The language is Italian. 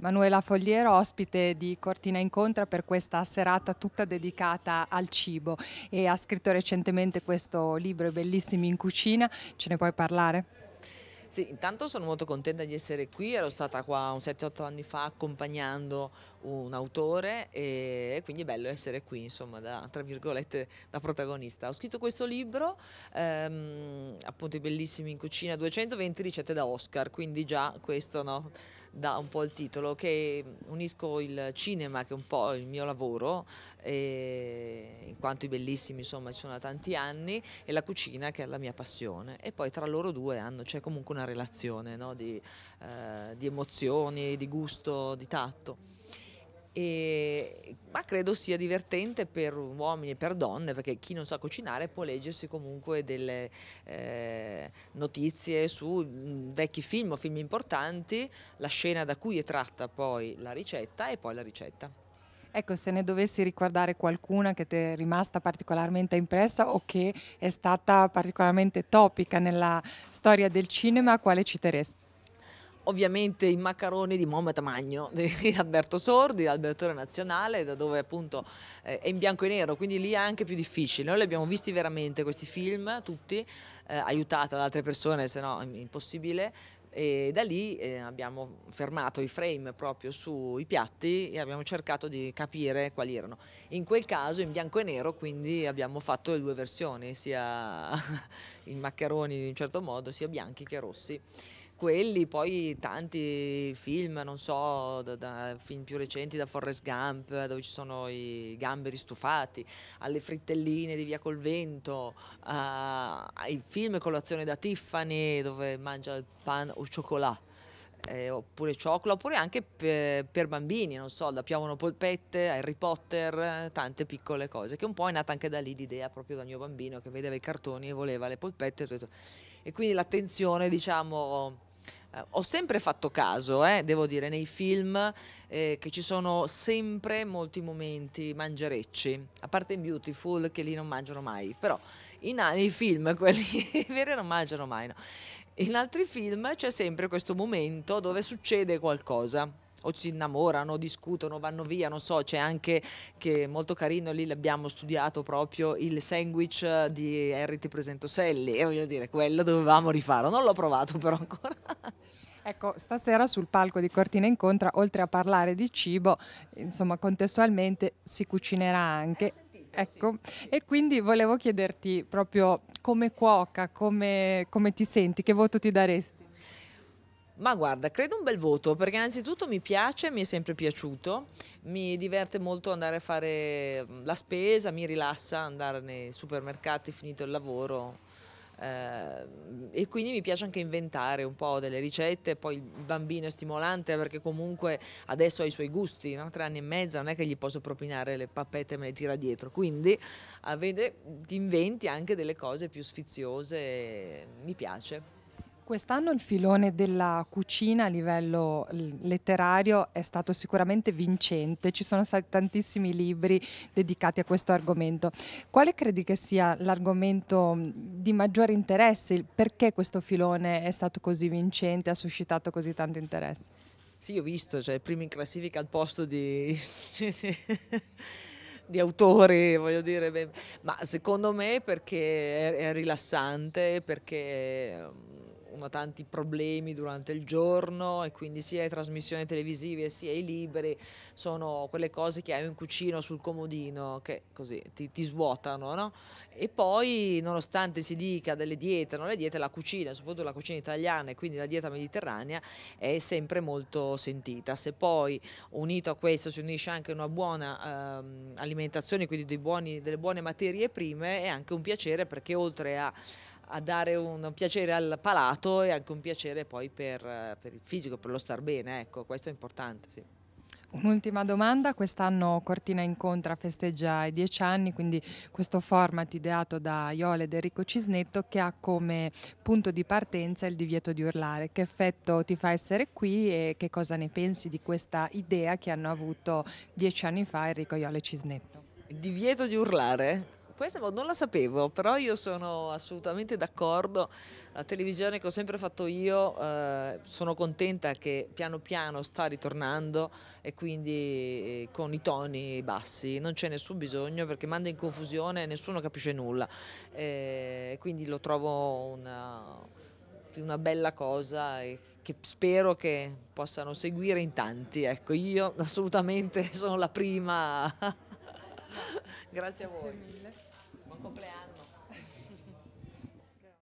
Manuela Fogliero, ospite di Cortina Incontra per questa serata tutta dedicata al cibo e ha scritto recentemente questo libro Bellissimi in cucina, ce ne puoi parlare? Sì, intanto sono molto contenta di essere qui, ero stata qua un 7-8 anni fa accompagnando un autore e quindi è bello essere qui insomma da, tra virgolette da protagonista ho scritto questo libro ehm, appunto i bellissimi in cucina 220 ricette da Oscar quindi già questo no da un po' il titolo, che unisco il cinema che è un po' il mio lavoro, in quanto i bellissimi insomma ci sono da tanti anni, e la cucina che è la mia passione. E poi tra loro due c'è comunque una relazione no? di, eh, di emozioni, di gusto, di tatto. E, ma credo sia divertente per uomini e per donne perché chi non sa cucinare può leggersi comunque delle eh, notizie su mm, vecchi film o film importanti, la scena da cui è tratta poi la ricetta e poi la ricetta. Ecco, se ne dovessi ricordare qualcuna che ti è rimasta particolarmente impressa o che è stata particolarmente topica nella storia del cinema, quale citeresti? ovviamente i macaroni di Momet Magno, di Alberto Sordi, l'albertore nazionale, da dove appunto eh, è in bianco e nero, quindi lì è anche più difficile. Noi li abbiamo visti veramente questi film, tutti, eh, aiutata da altre persone, se no è impossibile, e da lì eh, abbiamo fermato i frame proprio sui piatti e abbiamo cercato di capire quali erano. In quel caso in bianco e nero quindi abbiamo fatto le due versioni, sia i maccheroni in un certo modo, sia bianchi che rossi quelli, poi tanti film, non so, da, da, film più recenti da Forrest Gump, dove ci sono i gamberi stufati, alle frittelline di Via col Vento, a, eh, ai film colazione da Tiffany, dove mangia il pan o cioccolato. Eh, oppure cioccolato, oppure anche per, per, bambini, non so, da Piovono Polpette, Harry Potter, tante piccole cose, che un po' è nata anche da lì l'idea proprio dal mio bambino che vedeva i cartoni e voleva le polpette e, e quindi l'attenzione, diciamo, eh, ho sempre fatto caso, eh, devo dire, nei film eh, che ci sono sempre molti momenti mangerecci, a parte in Beautiful che lì non mangiano mai, però in, nei film quelli veri non mangiano mai. No. In altri film c'è sempre questo momento dove succede qualcosa o si innamorano, discutono, vanno via, non so, c'è anche che è molto carino lì l'abbiamo studiato proprio il sandwich eh, di Harry ti presento Sally e voglio dire quello dovevamo rifarlo, non l'ho provato però ancora. Ecco, stasera sul palco di Cortina Incontra, oltre a parlare di cibo, insomma, contestualmente si cucinerà anche. Eh, ecco, e quindi volevo chiederti proprio come cuoca, come, come ti senti, che voto ti daresti? Ma guarda, credo un bel voto perché innanzitutto mi piace, mi è sempre piaciuto, mi diverte molto andare a fare la spesa, mi rilassa andare nei supermercati finito il lavoro, Ehm, e quindi mi piace anche inventare un po' delle ricette, poi il bambino è stimolante perché comunque adesso ha i suoi gusti, no? tre anni e mezzo non è che gli posso propinare le pappette e me le tira dietro, quindi avete, ti inventi anche delle cose più sfiziose, mi piace. Quest'anno il filone della cucina a livello letterario è stato sicuramente vincente, ci sono stati tantissimi libri dedicati a questo argomento. Quale credi che sia l'argomento di maggiore interesse? Perché questo filone è stato così vincente, ha suscitato così tanto interesse? Sì, ho visto, cioè primi in classifica al posto di... di autori, voglio dire, ma secondo me perché è rilassante, perché uno tanti problemi durante il giorno e quindi sia le trasmissioni televisive sia i libri sono quelle cose che hai in cucina sul comodino che così ti, ti svuotano. No? E poi nonostante si dica delle diete, non le diete, la cucina, soprattutto la cucina italiana e quindi la dieta mediterranea è sempre molto sentita. Se poi unito a questo si unisce anche una buona ehm, alimentazione, quindi buoni, delle buone materie prime, è anche un piacere perché oltre a a dare un piacere al palato e anche un piacere poi per, per il fisico, per lo star bene, ecco, questo è importante, sì. Un'ultima domanda, quest'anno Cortina Incontra festeggia i dieci anni, quindi questo format ideato da Iole ed Enrico Cisnetto che ha come punto di partenza il divieto di urlare. Che effetto ti fa essere qui e che cosa ne pensi di questa idea che hanno avuto dieci anni fa Enrico Iole e Cisnetto? Il divieto di urlare questa boh, non la sapevo, però io sono assolutamente d'accordo. La televisione che ho sempre fatto io, eh, sono contenta che piano piano sta ritornando e quindi eh, con i toni bassi, non c'è nessun bisogno perché manda in confusione e nessuno capisce nulla. Eh, quindi lo trovo una una bella cosa che spero che possano seguire in tanti. Ecco, io assolutamente sono la prima. Grazie a voi. Grazie mille. cumpleaños.